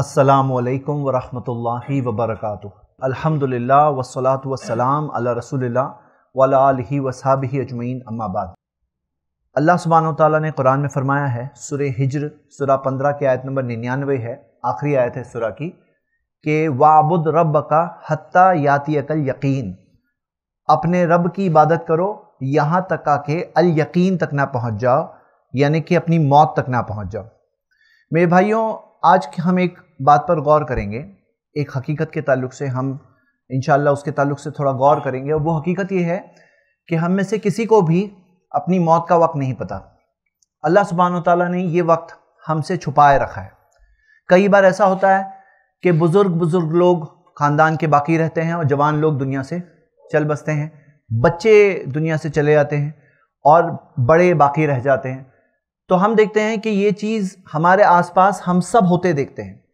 असलकम वरहि वबरक अलहमदिल्ला वसलात वसलाम अला रसोल्ला वाली वसाब अजमैन अम्माबाद अल्लाह सुबहान ताली ने कुरान में फ़रमाया है सुर हिजर सुरा पंद्रह की आयत नंबर निन्यानवे है आखिरी आयत है सुरा की कि वाबुद रब का हत्ता याति अकल यकीन अपने रब की इबादत करो यहाँ तक आके अल यकीन तक ना पहुँच जाओ यानी कि अपनी मौत तक ना पहुँच जाओ मेरे भाइयों आज हम एक बात पर गौर करेंगे एक हकीकत के ताल्लुक से हम इन उसके ताल्लुक से थोड़ा गौर करेंगे और वो हकीकत ये है कि हम में से किसी को भी अपनी मौत का वक्त नहीं पता अल्लाह सुबहान तला ने ये वक्त हमसे छुपाए रखा है कई बार ऐसा होता है कि बुज़ुर्ग बुज़ुर्ग लोग ख़ानदान के बाकी रहते हैं और जवान लोग दुनिया से चल बसते हैं बच्चे दुनिया से चले जाते हैं और बड़े बाकी रह जाते हैं तो हम देखते हैं कि ये चीज़ हमारे आसपास हम सब होते देखते हैं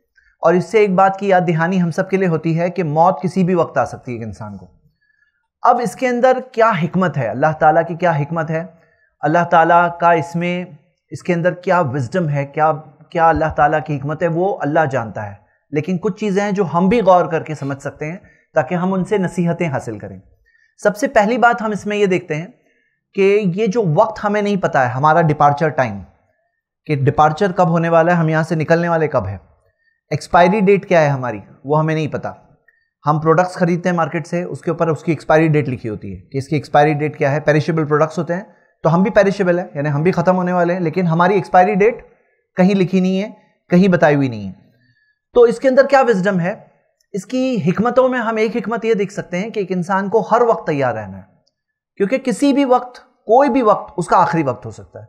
और इससे एक बात की याद दिहानी हम सब के लिए होती है कि मौत किसी भी वक्त आ सकती है एक इंसान को अब इसके अंदर क्या हिकमत है अल्लाह ताला की क्या हिकमत है अल्लाह ताला का इसमें इसके अंदर क्या विजडम है क्या क्या अल्लाह ताला की हिकमत है वो अल्लाह जानता है लेकिन कुछ चीज़ें हैं जो हम भी गौर करके समझ सकते हैं ताकि हम उनसे नसीहतें हासिल करें सबसे पहली बात हम इसमें ये देखते हैं कि ये जो वक्त हमें नहीं पता है हमारा डिपार्चर टाइम कि डिपार्चर कब होने वाला है हम यहाँ से निकलने वाले कब है एक्सपायरी डेट क्या है हमारी वो हमें नहीं पता हम प्रोडक्ट्स खरीदते हैं मार्केट से उसके ऊपर उसकी एक्सपायरी डेट लिखी होती है कि इसकी एक्सपायरी डेट क्या है पेरिशेबल प्रोडक्ट्स होते हैं तो हम भी पेरिशेबल है यानी हम भी ख़त्म होने वाले हैं लेकिन हमारी एक्सपायरी डेट कहीं लिखी नहीं है कहीं बताई हुई नहीं है तो इसके अंदर क्या विजडम है इसकी हिकमतों में हम एक हिकमत यह देख सकते हैं कि एक इंसान को हर वक्त तैयार रहना है क्योंकि किसी भी वक्त कोई भी वक्त उसका आखिरी वक्त हो सकता है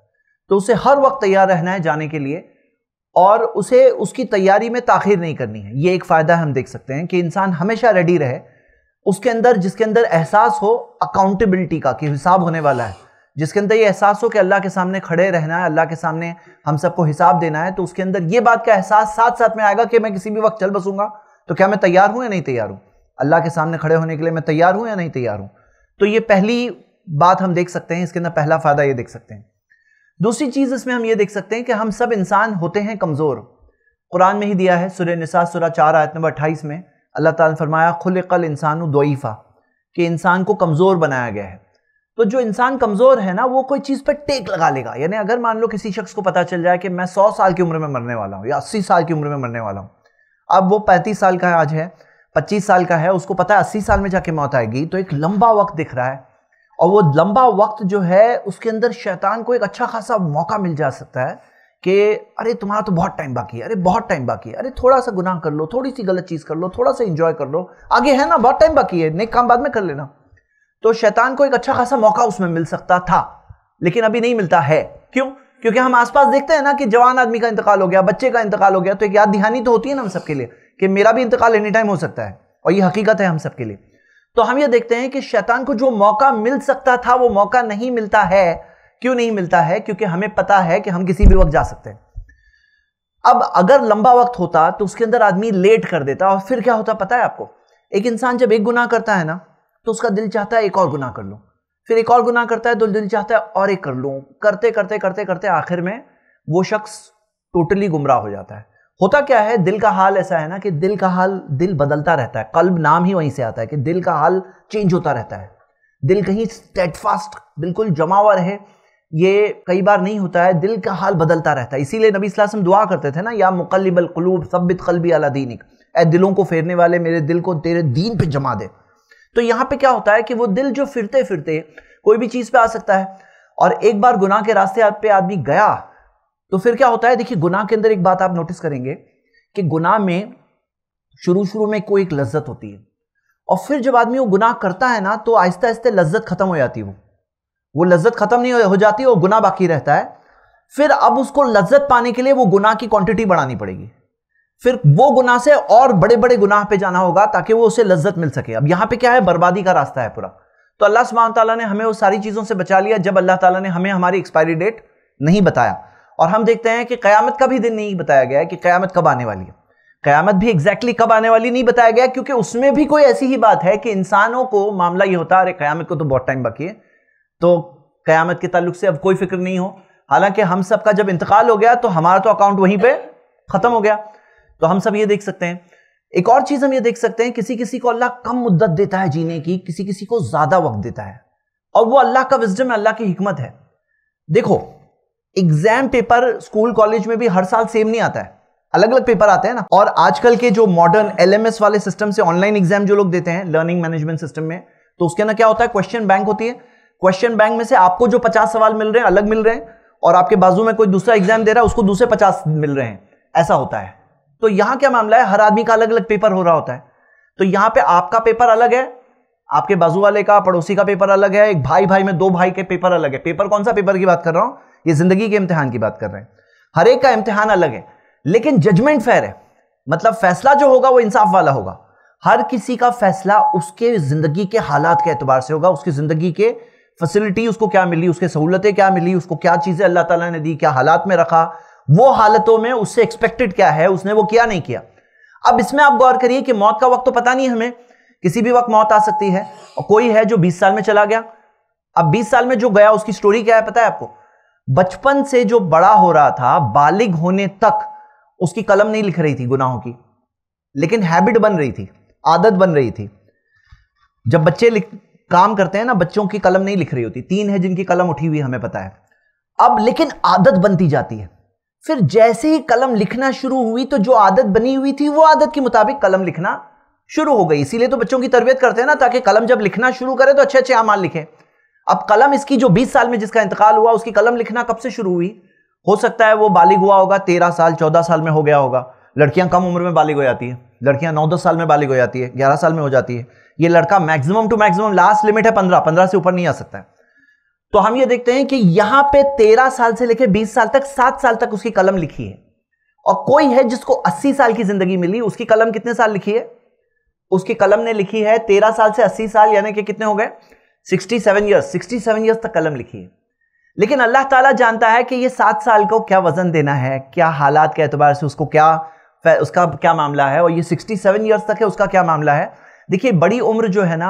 तो उसे हर वक्त तैयार रहना है जाने के लिए और उसे उसकी तैयारी में ताखिर नहीं करनी है ये एक फ़ायदा हम देख सकते हैं कि इंसान हमेशा रेडी रहे उसके अंदर जिसके अंदर एहसास हो अकाउंटेबिलिटी का कि हिसाब होने वाला है जिसके अंदर ये एहसास हो कि अल्लाह के सामने खड़े रहना है अल्लाह के सामने हम सबको हिसाब देना है तो उसके अंदर ये बात का एहसास साथ साथ में आएगा कि मैं किसी भी वक्त चल बसूंगा तो क्या मैं तैयार हूँ या नहीं तैयार हूँ अल्लाह के सामने खड़े होने के लिए मैं तैयार हूँ या नहीं तैयार हूँ तो ये पहली बात हम देख सकते हैं इसके अंदर पहला फ़ायदा ये देख सकते हैं दूसरी चीज इसमें हम ये देख सकते हैं कि हम सब इंसान होते हैं कमजोर कुरान में ही दिया है सुर निसा सुरा चार आयत नंबर अट्ठाईस में अल्लाह ताला ने फरमाया खुल कल इंसान दोईफ़ा कि इंसान को कमज़ोर बनाया गया है तो जो इंसान कमज़ोर है ना वो कोई चीज़ पर टेक लगा लेगा यानी अगर मान लो किसी शख्स को पता चल जाए कि मैं सौ साल की उम्र में मरने वाला हूँ या अस्सी साल की उम्र में मरने वाला हूँ अब वो पैंतीस साल का आज है पच्चीस साल का है उसको पता है अस्सी साल में जाके मौत आएगी तो एक लंबा वक्त दिख रहा है और वो लंबा वक्त जो है उसके अंदर शैतान को एक अच्छा खासा मौका मिल जा सकता है कि अरे तुम्हारा तो बहुत टाइम बाकी है अरे बहुत टाइम बाकी है अरे थोड़ा सा गुनाह कर लो थोड़ी सी गलत चीज़ कर लो थोड़ा सा इंजॉय कर लो आगे है ना बहुत टाइम बाकी है नेक काम बाद में कर लेना तो शैतान को एक अच्छा खासा मौका उसमें मिल सकता था लेकिन अभी नहीं मिलता है क्यों क्योंकि हम आसपास देखते हैं ना कि जवान आदमी का इंतकाल हो गया बच्चे का इंतकाल हो गया तो एक याद दिहानी तो होती है ना हम सबके लिए कि मेरा भी इंतकाल एनी टाइम हो सकता है और ये हकीकत है हम सबके लिए तो हम ये देखते हैं कि शैतान को जो मौका मिल सकता था वो मौका नहीं मिलता है क्यों नहीं मिलता है क्योंकि हमें पता है कि हम किसी भी वक्त जा सकते हैं अब अगर लंबा वक्त होता तो उसके अंदर आदमी लेट कर देता और फिर क्या होता पता है आपको एक इंसान जब एक गुना करता है ना तो उसका दिल चाहता है एक और गुना कर लूँ फिर एक और गुना करता है तो दिल चाहता है और एक कर लूँ करते करते करते करते आखिर में वो शख्स टोटली गुमराह हो जाता है होता क्या है दिल का हाल ऐसा है ना कि दिल का हाल दिल बदलता रहता है कल्ब नाम ही वहीं से आता है कि दिल का हाल चेंज होता रहता है दिल कहीं स्टेटफास्ट बिल्कुल जमा हुआ रहे ये कई बार नहीं होता है दिल का हाल बदलता रहता है इसीलिए नबी वसल्लम दुआ करते थे ना या मुकलबल कलूब सबित कलबी अला दीनिक ए दिलों को फेरने वाले मेरे दिल को तेरे दीन पे जमा दे तो यहाँ पे क्या होता है कि वो दिल जो फिरते फिरते कोई भी चीज़ पे आ सकता है और एक बार गुनाह के रास्ते पे आदमी गया तो फिर क्या होता है देखिए गुनाह के अंदर एक बात आप नोटिस करेंगे कि गुनाह में शुरू शुरू में कोई एक लज्जत होती है और फिर जब आदमी वो गुनाह करता है ना तो आहिस्ता आहिस्ते लज्जत खत्म हो जाती है वो वो लज्जत खत्म नहीं हो जाती और गुनाह बाकी रहता है फिर अब उसको लज्जत पाने के लिए वो गुनाह की क्वांटिटी बढ़ानी पड़ेगी फिर वो गुनाह से और बड़े बड़े गुनाह पे जाना होगा ताकि वो उसे लज्जत मिल सके अब यहां पे क्या है बर्बादी का रास्ता है पूरा तो अल्लाह सुबह ने हमें वो सारी चीज़ों से बचा लिया जब अल्लाह ताला ने हमें हमारी एक्सपायरी डेट नहीं बताया और हम देखते हैं कि क़यामत का भी दिन नहीं बताया गया है कि क़यामत कब आने वाली है क़यामत भी एग्जैक्टली exactly कब आने वाली नहीं बताया गया क्योंकि उसमें भी कोई ऐसी ही बात है कि इंसानों को मामला ये होता है अरे क़यामत को तो बहुत टाइम बाकी है तो क़यामत के ताल्लुक से अब कोई फिक्र नहीं हो हालांकि हम सब का जब इंतकाल हो गया तो हमारा तो अकाउंट वहीं पर ख़त्म हो गया तो हम सब ये देख सकते हैं एक और चीज़ हम ये देख सकते हैं किसी किसी को अल्लाह कम मुद्दत देता है जीने की किसी किसी को ज़्यादा वक्त देता है और वो अल्लाह का विजडम है अल्लाह की हमत है देखो एग्जाम पेपर स्कूल कॉलेज में भी हर साल सेम नहीं आता है अलग अलग पेपर आते हैं ना और आजकल के जो मॉडर्न एलएमएस वाले सिस्टम से ऑनलाइन एग्जाम जो लोग देते हैं लर्निंग मैनेजमेंट सिस्टम में तो उसके ना क्या होता है क्वेश्चन बैंक होती है क्वेश्चन बैंक में से आपको जो पचास सवाल मिल रहे हैं अलग मिल रहे हैं और आपके बाजू में कोई दूसरा एग्जाम दे रहा है उसको दूसरे पचास मिल रहे हैं ऐसा होता है तो यहां क्या मामला है हर आदमी का अलग अलग पेपर हो रहा होता है तो यहां पे आपका पेपर अलग है आपके बाजू वाले का पड़ोसी का पेपर अलग है एक भाई भाई में दो भाई के पेपर अलग है पेपर कौन सा पेपर की बात कर रहा हूं ये जिंदगी के इम्तिहान की बात कर रहे हैं हर एक का इम्तिहान अलग है लेकिन जजमेंट फेयर है मतलब फैसला जो होगा वो इंसाफ वाला होगा हर किसी का फैसला उसके जिंदगी के हालात के एतबार से होगा उसकी जिंदगी के फैसिलिटी उसको क्या मिली उसके सहूलतें क्या मिली उसको क्या चीजें अल्लाह ताला ने दी क्या हालात में रखा वो हालतों में उससे एक्सपेक्टेड क्या है उसने वो किया नहीं किया अब इसमें आप गौर करिए कि मौत का वक्त तो पता नहीं हमें किसी भी वक्त मौत आ सकती है और कोई है जो बीस साल में चला गया अब बीस साल में जो गया उसकी स्टोरी क्या है पता है आपको बचपन से जो बड़ा हो रहा था बालिग होने तक उसकी कलम नहीं लिख रही थी गुनाहों की लेकिन हैबिट बन रही थी आदत बन रही थी जब बच्चे काम करते हैं ना बच्चों की कलम नहीं लिख रही होती तीन है जिनकी कलम उठी हुई हमें पता है अब लेकिन आदत बनती जाती है फिर जैसे ही कलम लिखना शुरू हुई तो जो आदत बनी हुई थी वो आदत के मुताबिक कलम लिखना शुरू हो गई इसीलिए तो बच्चों की तरबियत करते हैं ना ताकि कलम जब लिखना शुरू करे तो अच्छे अच्छे अमाल लिखे अब कलम इसकी जो 20 साल में जिसका इंतकाल हुआ उसकी कलम लिखना कब से शुरू हुई हो सकता है वो बालिग हुआ होगा तेरह साल चौदह साल में हो गया होगा लड़कियां कम उम्र में बालिग हो जाती है लड़कियां नौ दस साल में बालिग हो जाती है ग्यारह साल में हो जाती है ये लड़का maximum to maximum last limit है पंद्रह पंद्रह से ऊपर नहीं आ सकता है तो हम ये देखते हैं कि यहां पे तेरह साल से लेकर बीस साल तक सात साल तक उसकी कलम लिखी है और कोई है जिसको अस्सी साल की जिंदगी मिली उसकी कलम कितने साल लिखी है उसकी कलम ने लिखी है तेरह साल से अस्सी साल यानी कि कितने हो गए 67 seven years sixty seven years तक कलम लिखी है लेकिन अल्लाह ताला जानता है कि ये सात साल को क्या वज़न देना है क्या हालात के अतबार से उसको क्या उसका क्या मामला है और ये सिक्सटी सेवन ईयर्स तक है उसका क्या मामला है देखिए बड़ी उम्र जो है ना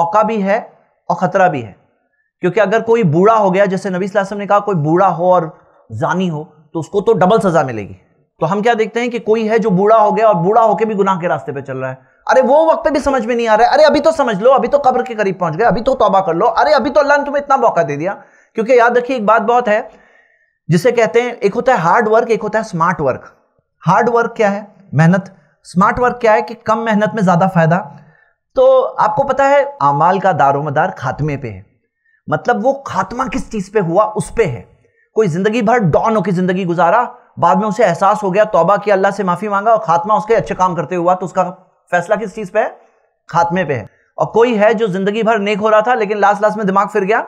मौका भी है और ख़तरा भी है क्योंकि अगर कोई बूढ़ा हो गया जैसे नबी वसल्लम ने कहा कोई बूढ़ा हो और जानी हो तो उसको तो डबल सज़ा मिलेगी तो हम क्या देखते हैं कि कोई है जो बूढ़ा हो गया और बूढ़ा होकर भी गुनाह के रास्ते पर चल रहा है अरे वो वक्त भी समझ में नहीं आ रहा है अरे अभी तो समझ लो अभी तो कब्र के करीब पहुंच गए अभी तो तौबा कर लो अरे अभी तो अल्लाह ने तुम्हें इतना मौका दे दिया क्योंकि याद रखिए एक बात बहुत है जिसे कहते हैं एक होता है हार्ड वर्क एक होता है स्मार्ट वर्क हार्ड वर्क क्या है मेहनत स्मार्ट वर्क क्या है कि कम मेहनत में ज़्यादा फायदा तो आपको पता है अमाल का दारोमदार खात्मे पे है मतलब वो खात्मा किस चीज़ पे हुआ उस पे है कोई ज़िंदगी भर डॉन होकर ज़िंदगी गुजारा बाद में उसे एहसास हो गया तौबा किया अल्लाह से माफ़ी मांगा और खात्मा उसके अच्छे काम करते हुआ तो उसका फैसला किस चीज पे है खात्मे पे है और कोई है जो जिंदगी भर नेक हो रहा था लेकिन लास्ट लास्ट में दिमाग फिर गया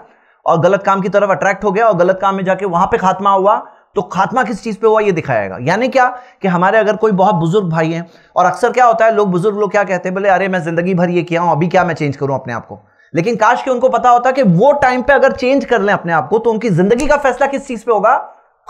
और गलत काम की तरफ अट्रैक्ट हो गया और गलत काम में जाके वहां पे खात्मा हुआ तो खात्मा किस चीज पे हुआ ये दिखाएगा यानी क्या कि हमारे अगर कोई बहुत बुजुर्ग भाई हैं और अक्सर क्या होता है लोग बुजुर्ग लोग क्या कहते हैं बोले अरे मैं जिंदगी भर ये किया हूं अभी क्या मैं चेंज करूं अपने आप को लेकिन काश के उनको पता होता कि वो टाइम पे अगर चेंज कर लें अपने आप को तो उनकी जिंदगी का फैसला किस चीज पे होगा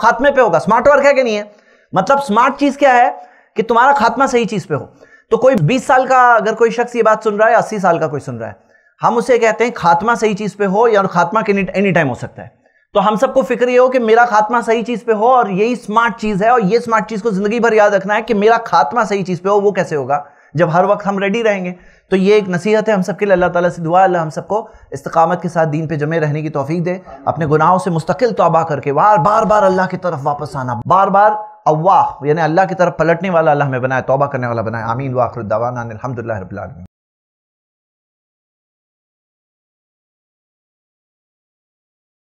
खात्मे पे होगा स्मार्ट वर्क है कि नहीं है मतलब स्मार्ट चीज क्या है कि तुम्हारा खात्मा सही चीज पे हो तो कोई बीस साल का अगर कोई शख्स ये बात सुन रहा है अस्सी साल का कोई सुन रहा है हम उसे कहते हैं खात्मा सही चीज़ पे हो या खात्मा के एनी टाइम हो सकता है तो हम सबको फिक्र ये हो कि मेरा खात्मा सही चीज़ पे हो और यही स्मार्ट चीज़ है और ये स्मार्ट चीज़ को ज़िंदगी भर याद रखना है कि मेरा खात्मा सही चीज़ पे हो वो कैसे होगा जब हर वक्त हम रेडी रहेंगे तो ये एक नसीहत है हम सबके लिए अल्लाह ताला से दुआ अल्लाह हम सबको इस्तकामत के साथ दीन पे जमे रहने की तौफीक दे अपने गुनाहों से मुस्तकिल तोबा करके बार बार बार अल्लाह की तरफ वापस आना बार बार अव्वाह यानी अल्लाह की तरफ पलटने वाला अल्लाह हमें बनाए तोबा करने वाला बनाए आमीन वाखरुद्दावान अलहमदिल्ला